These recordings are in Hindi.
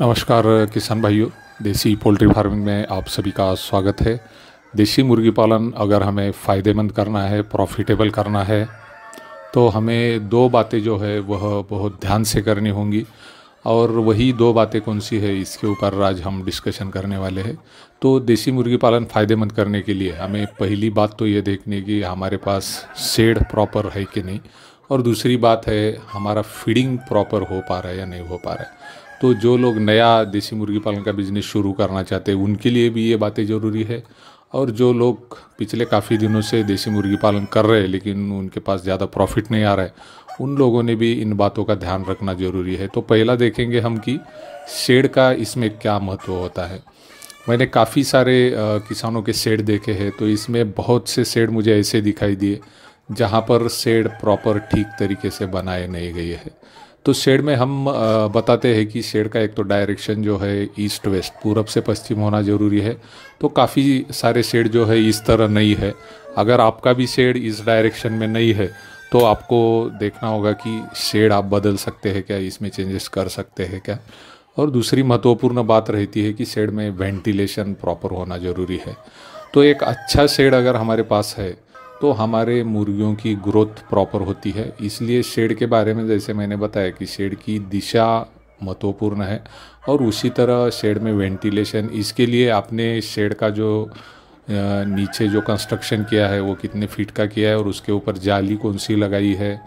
नमस्कार किसान भाइयों देसी पोल्ट्री फार्मिंग में आप सभी का स्वागत है देसी मुर्गी पालन अगर हमें फ़ायदेमंद करना है प्रॉफिटेबल करना है तो हमें दो बातें जो है वह बहुत ध्यान से करनी होंगी और वही दो बातें कौन सी है इसके ऊपर आज हम डिस्कशन करने वाले हैं तो देसी मुर्गी पालन फ़ायदेमंद करने के लिए हमें पहली बात तो ये देखने की हमारे पास सेड प्रॉपर है कि नहीं और दूसरी बात है हमारा फीडिंग प्रॉपर हो पा रहा है या नहीं हो पा रहा है तो जो लोग नया देसी मुर्गी पालन का बिजनेस शुरू करना चाहते हैं उनके लिए भी ये बातें ज़रूरी है और जो लोग पिछले काफ़ी दिनों से देसी मुर्गी पालन कर रहे हैं लेकिन उनके पास ज़्यादा प्रॉफिट नहीं आ रहा है उन लोगों ने भी इन बातों का ध्यान रखना ज़रूरी है तो पहला देखेंगे हम कि शेड का इसमें क्या महत्व होता है मैंने काफ़ी सारे किसानों के शेड देखे हैं तो इसमें बहुत से शेड मुझे ऐसे दिखाई दिए जहाँ पर शेड प्रॉपर ठीक तरीके से बनाए नहीं गए है तो शेड में हम बताते हैं कि शेड का एक तो डायरेक्शन जो है ईस्ट वेस्ट पूरब से पश्चिम होना ज़रूरी है तो काफ़ी सारे शेड जो है इस तरह नहीं है अगर आपका भी शेड इस डायरेक्शन में नहीं है तो आपको देखना होगा कि शेड आप बदल सकते हैं क्या इसमें चेंजेस कर सकते हैं क्या और दूसरी महत्वपूर्ण बात रहती है कि शेड में वेंटिलेशन प्रॉपर होना ज़रूरी है तो एक अच्छा शेड अगर हमारे पास है तो हमारे मुर्गियों की ग्रोथ प्रॉपर होती है इसलिए शेड के बारे में जैसे मैंने बताया कि शेड की दिशा महत्वपूर्ण है और उसी तरह शेड में वेंटिलेशन इसके लिए आपने शेड का जो नीचे जो कंस्ट्रक्शन किया है वो कितने फीट का किया है और उसके ऊपर जाली कौन सी लगाई है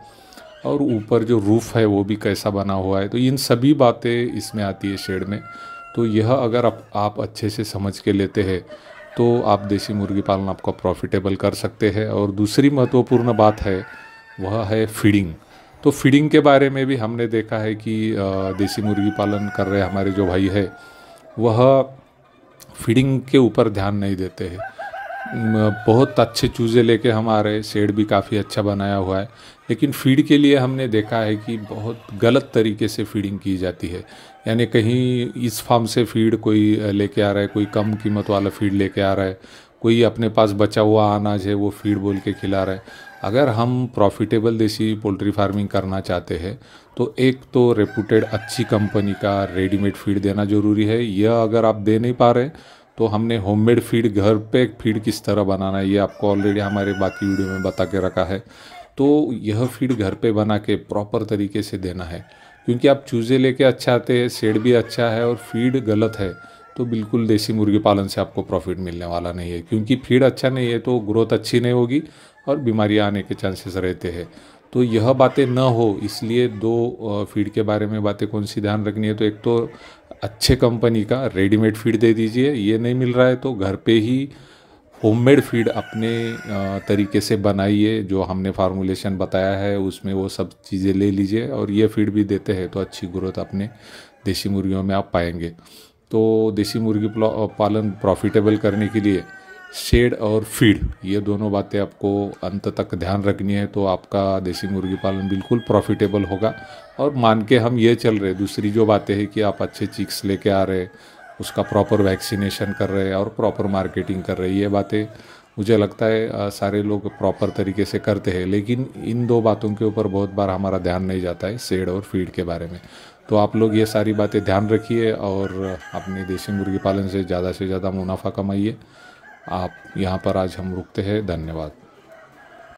और ऊपर जो रूफ़ है वो भी कैसा बना हुआ है तो इन सभी बातें इसमें आती है शेड में तो यह अगर आप, आप अच्छे से समझ के लेते हैं तो आप देसी मुर्गी पालन आपका प्रॉफिटेबल कर सकते हैं और दूसरी महत्वपूर्ण बात है वह है फीडिंग तो फीडिंग के बारे में भी हमने देखा है कि देसी मुर्गी पालन कर रहे हमारे जो भाई है वह फीडिंग के ऊपर ध्यान नहीं देते हैं बहुत अच्छे चूज़े लेके हम आ रहे हैं शेड भी काफ़ी अच्छा बनाया हुआ है लेकिन फीड के लिए हमने देखा है कि बहुत गलत तरीके से फीडिंग की जाती है यानी कहीं इस फार्म से फीड कोई लेके आ रहा है कोई कम कीमत वाला फीड लेके आ रहा है कोई अपने पास बचा हुआ अनाज है वो फीड बोल के खिला रहा है अगर हम प्रॉफिटेबल देसी पोल्ट्री फार्मिंग करना चाहते हैं तो एक तो रेपूटेड अच्छी कंपनी का रेडीमेड फीड देना ज़रूरी है यह अगर आप दे नहीं पा रहे तो हमने होममेड फीड घर पे फीड किस तरह बनाना है ये आपको ऑलरेडी हमारे बाकी वीडियो में बता के रखा है तो यह फीड घर पे बना के प्रॉपर तरीके से देना है क्योंकि आप चूज़े लेके अच्छा आते हैं सेड भी अच्छा है और फीड गलत है तो बिल्कुल देसी मुर्गी पालन से आपको प्रॉफिट मिलने वाला नहीं है क्योंकि फीड अच्छा नहीं है तो ग्रोथ अच्छी नहीं होगी और बीमारियाँ आने के चांसेस रहते हैं तो यह बातें न हो इसलिए दो फीड के बारे में बातें कौन सी ध्यान रखनी है तो एक तो अच्छे कंपनी का रेडीमेड फीड दे दीजिए ये नहीं मिल रहा है तो घर पे ही होममेड फीड अपने तरीके से बनाइए जो हमने फार्मूलेशन बताया है उसमें वो सब चीज़ें ले लीजिए और ये फीड भी देते हैं तो अच्छी ग्रोथ अपने देसी मुर्गियों में आप पाएंगे तो देसी मुर्गी पालन प्रॉफिटेबल करने के लिए शेड और फीड ये दोनों बातें आपको अंत तक ध्यान रखनी है तो आपका देसी मुर्गी पालन बिल्कुल प्रॉफिटेबल होगा और मान के हम ये चल रहे दूसरी जो बातें हैं कि आप अच्छे चिक्स लेके आ रहे उसका प्रॉपर वैक्सीनेशन कर रहे हैं और प्रॉपर मार्केटिंग कर रहे ये बातें मुझे लगता है सारे लोग प्रॉपर तरीके से करते हैं लेकिन इन दो बातों के ऊपर बहुत बार हमारा ध्यान नहीं जाता है सेड और फीड के बारे में तो आप लोग ये सारी बातें ध्यान रखिए और अपने देसी मुर्गी पालन से ज़्यादा से ज़्यादा मुनाफा कमाइए आप यहाँ पर आज हम रुकते हैं धन्यवाद